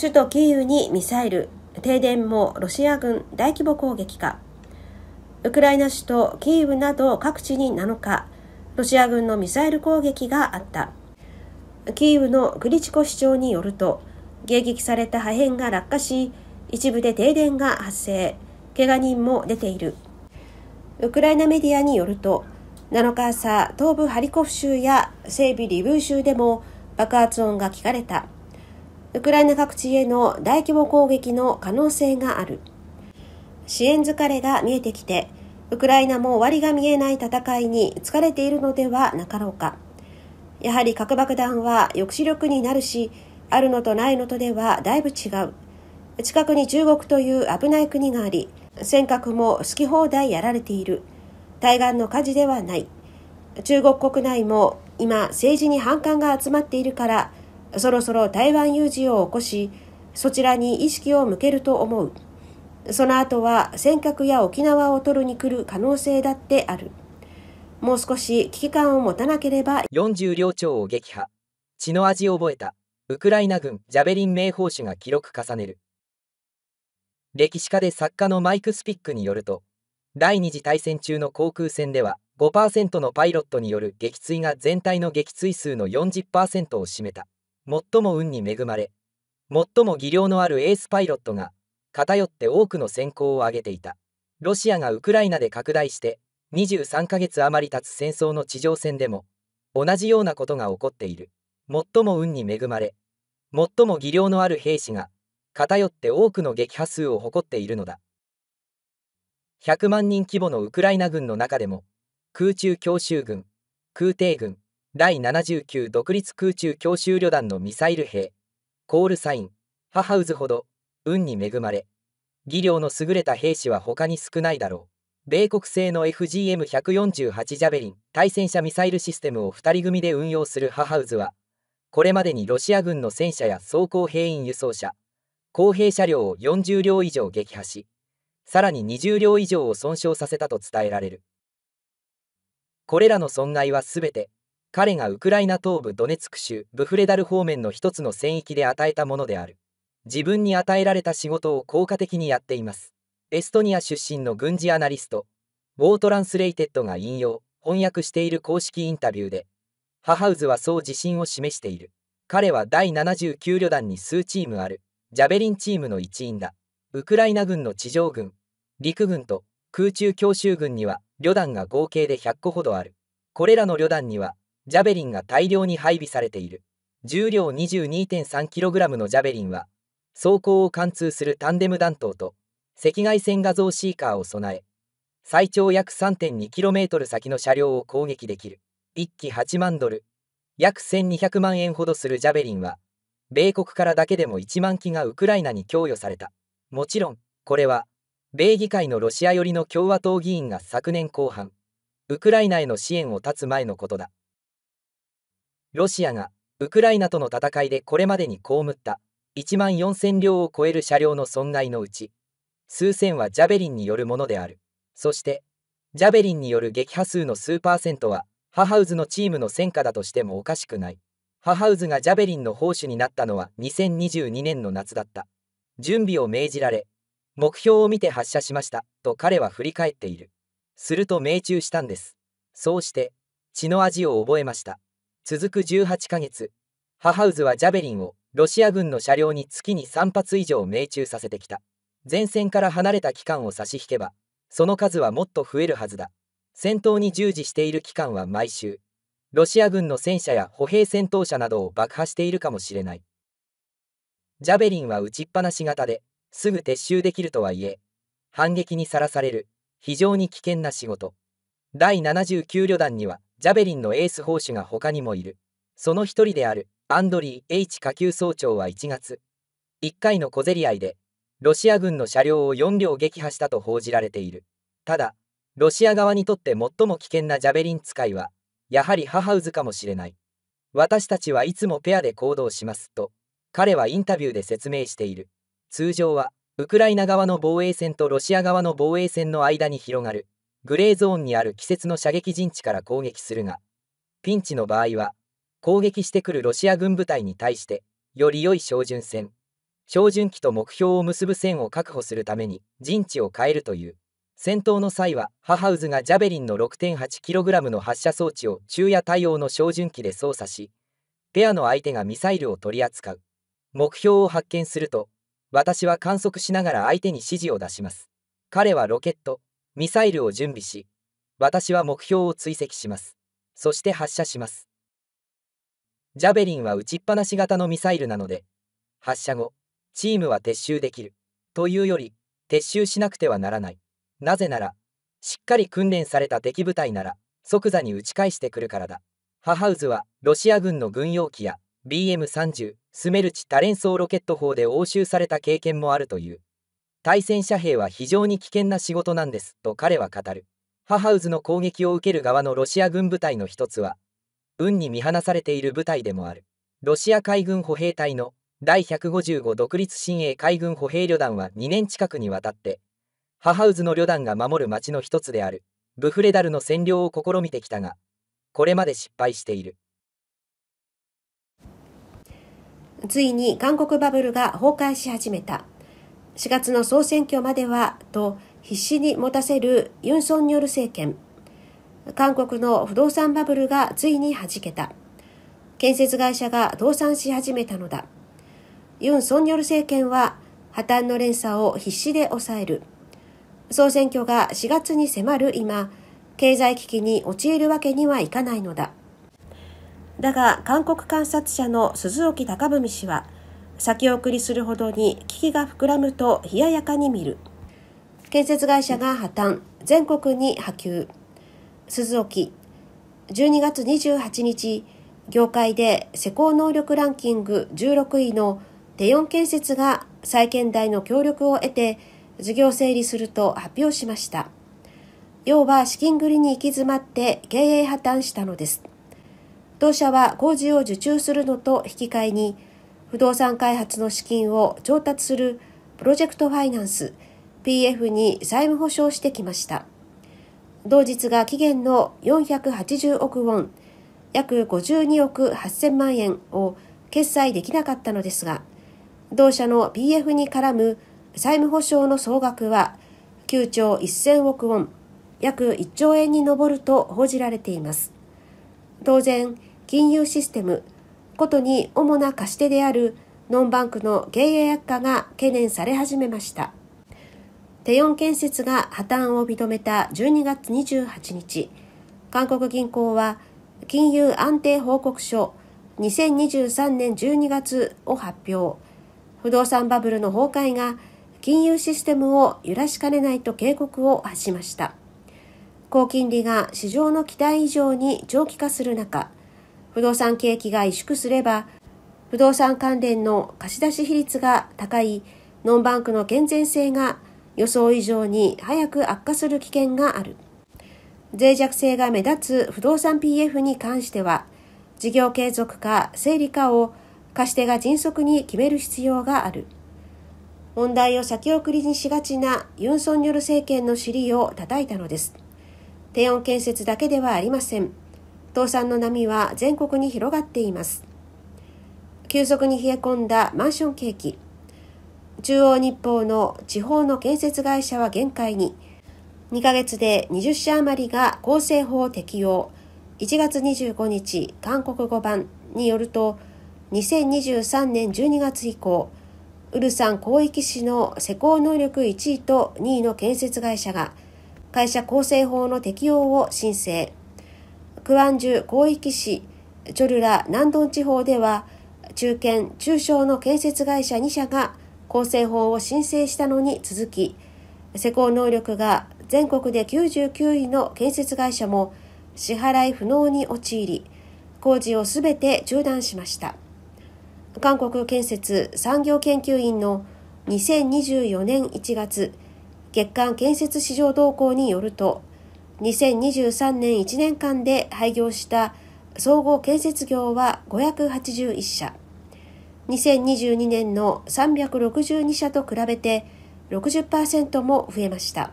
首都キーウにミサイル停電もロシア軍大規模攻撃かウクライナ首都キーウなど各地に7日ロシア軍のミサイル攻撃があったキーウのグリチコ市長によると迎撃された破片が落下し一部で停電が発生けが人も出ているウクライナメディアによると7日朝東部ハリコフ州や西部リブー州でも爆発音が聞かれたウクライナ各地への大規模攻撃の可能性がある支援疲れが見えてきてウクライナも終わりが見えない戦いに疲れているのではなかろうかやはり核爆弾は抑止力になるしあるのとないのとではだいぶ違う近くに中国という危ない国があり尖閣も好き放題やられている対岸の火事ではない中国国内も今政治に反感が集まっているからそろそろ台湾有事を起こし、そちらに意識を向けると思う。その後は尖閣や沖縄を取るに来る可能性だってある。もう少し危機感を持たなければ。40両長を撃破。血の味を覚えた。ウクライナ軍ジャベリン名砲手が記録重ねる。歴史家で作家のマイク・スピックによると、第二次大戦中の航空戦では5%のパイロットによる撃墜が全体の撃墜数の40%を占めた。最も運に恵まれ、最も技量のあるエースパイロットが、偏って多くの選考を挙げていた。ロシアがウクライナで拡大して、23ヶ月余り経つ戦争の地上戦でも、同じようなことが起こっている。最も運に恵まれ、最も技量のある兵士が、偏って多くの撃破数を誇っているのだ。100万人規模のウクライナ軍の中でも、空中強襲軍、空挺軍、第79独立空中強襲旅団のミサイル兵、コールサイン、ハハウズほど、運に恵まれ、技量の優れた兵士は他に少ないだろう。米国製の FGM148 ジャベリン対戦車ミサイルシステムを2人組で運用するハハウズは、これまでにロシア軍の戦車や装甲兵員輸送車、工兵車両を40両以上撃破し、さらに20両以上を損傷させたと伝えられる。これらの損害は全て、彼がウクライナ東部ドネツク州ブフレダル方面の一つの戦域で与えたものである。自分に与えられた仕事を効果的にやっています。エストニア出身の軍事アナリスト、ウォートランスレイテッドが引用、翻訳している公式インタビューで、ハハウズはそう自信を示している。彼は第79旅団に数チームある、ジャベリンチームの一員だ。ウクライナ軍の地上軍、陸軍と空中強襲軍には旅団が合計で100個ほどある。これらの旅団にはジャベリンが大量に配備されている。重量 22.3kg のジャベリンは、装甲を貫通するタンデム弾頭と、赤外線画像シーカーを備え、最長約 3.2km 先の車両を攻撃できる。1機8万ドル、約1200万円ほどするジャベリンは、米国からだけでも1万機がウクライナに供与された。もちろん、これは、米議会のロシア寄りの共和党議員が昨年後半、ウクライナへの支援を断つ前のことだ。ロシアがウクライナとの戦いでこれまでに被った1万4000両を超える車両の損害のうち数千はジャベリンによるものであるそしてジャベリンによる撃破数の数パーセントはハハウズのチームの戦果だとしてもおかしくないハハウズがジャベリンの砲手になったのは2022年の夏だった準備を命じられ目標を見て発射しましたと彼は振り返っているすると命中したんですそうして血の味を覚えました続く18ヶ月、母ズはジャベリンをロシア軍の車両に月に3発以上命中させてきた。前線から離れた期間を差し引けば、その数はもっと増えるはずだ。戦闘に従事している期間は毎週、ロシア軍の戦車や歩兵戦闘車などを爆破しているかもしれない。ジャベリンは打ちっぱなし型で、すぐ撤収できるとはいえ、反撃にさらされる、非常に危険な仕事。第79旅団には、ジャベリンのエース砲手が他にもいる。その一人であるアンドリー・ H 下級総長は1月、1回の小競り合いで、ロシア軍の車両を4両撃破したと報じられている。ただ、ロシア側にとって最も危険なジャベリン使いは、やはり母ハウズかもしれない。私たちはいつもペアで行動しますと、彼はインタビューで説明している。通常は、ウクライナ側の防衛線とロシア側の防衛線の間に広がるグレーゾーンにある季節の射撃陣地から攻撃するが、ピンチの場合は、攻撃してくるロシア軍部隊に対して、より良い照準戦、照準機と目標を結ぶ線を確保するために陣地を変えるという、戦闘の際は、ハハウズがジャベリンの 6.8kg の発射装置を昼夜対応の照準機で操作し、ペアの相手がミサイルを取り扱う。目標を発見すると、私は観測しながら相手に指示を出します。彼はロケット、ミサイルを準備し、私は目標を追跡します。そして発射します。ジャベリンは打ちっぱなし型のミサイルなので、発射後、チームは撤収できる。というより、撤収しなくてはならない。なぜなら、しっかり訓練された敵部隊なら、即座に打ち返してくるからだ。ハハウズは、ロシア軍の軍用機や、BM30、スメルチ多連装ロケット砲で押収された経験もあるという。対戦車兵は非常に危険な仕事なんですと彼は語る母ウズの攻撃を受ける側のロシア軍部隊の一つは運に見放されている部隊でもあるロシア海軍歩兵隊の第155独立新鋭海軍歩兵旅団は2年近くにわたって母ウズの旅団が守る町の一つであるブフレダルの占領を試みてきたがこれまで失敗しているついに韓国バブルが崩壊し始めた4月の総選挙まではと必死に持たせるユン・ソンニョル政権。韓国の不動産バブルがついに弾けた。建設会社が倒産し始めたのだ。ユン・ソンニョル政権は破綻の連鎖を必死で抑える。総選挙が4月に迫る今、経済危機に陥るわけにはいかないのだ。だが、韓国観察者の鈴置隆文氏は、先送りするほどに危機が膨らむと冷ややかに見る建設会社が破綻全国に波及鈴沖12月28日業界で施工能力ランキング16位のテヨン建設が再建代の協力を得て事業整理すると発表しました要は資金繰りに行き詰まって経営破綻したのです当社は工事を受注するのと引き換えに不動産開発の資金を調達するプロジェクトファイナンス PF に債務保証してきました。同日が期限の480億ウォン、約52億8000万円を決済できなかったのですが、同社の PF に絡む債務保証の総額は9兆1000億ウォン、約1兆円に上ると報じられています。当然、金融システム、ことに主な貸し手であるノンバンクの経営悪化が懸念され始めました。テヨン建設が破綻を認めた12月28日、韓国銀行は金融安定報告書2023年12月を発表。不動産バブルの崩壊が金融システムを揺らしかねないと警告を発しました。高金利が市場の期待以上に長期化する中、不動産景気が萎縮すれば、不動産関連の貸し出し比率が高いノンバンクの健全性が予想以上に早く悪化する危険がある。脆弱性が目立つ不動産 PF に関しては、事業継続か整理かを貸し手が迅速に決める必要がある。問題を先送りにしがちなユン・ソンニョル政権の尻を叩いたのです。低温建設だけではありません。倒産の波は全国に広がっています。急速に冷え込んだマンション景気。中央日報の地方の建設会社は限界に、2ヶ月で20社余りが構生法適用。1月25日韓国語版によると、2023年12月以降、ウルサン広域市の施工能力1位と2位の建設会社が、会社構成法の適用を申請。クアンジュ広域市、チョルラ、南東地方では、中堅・中小の建設会社2社が構成法を申請したのに続き、施工能力が全国で99位の建設会社も支払い不能に陥り、工事をすべて中断しました。韓国建設産業研究院の2024年1月、月間建設市場動向によると、2023年1年間で廃業した総合建設業は581社。2022年の362社と比べて60%も増えました。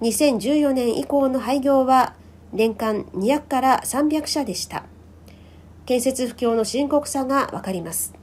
2014年以降の廃業は年間200から300社でした。建設不況の深刻さがわかります。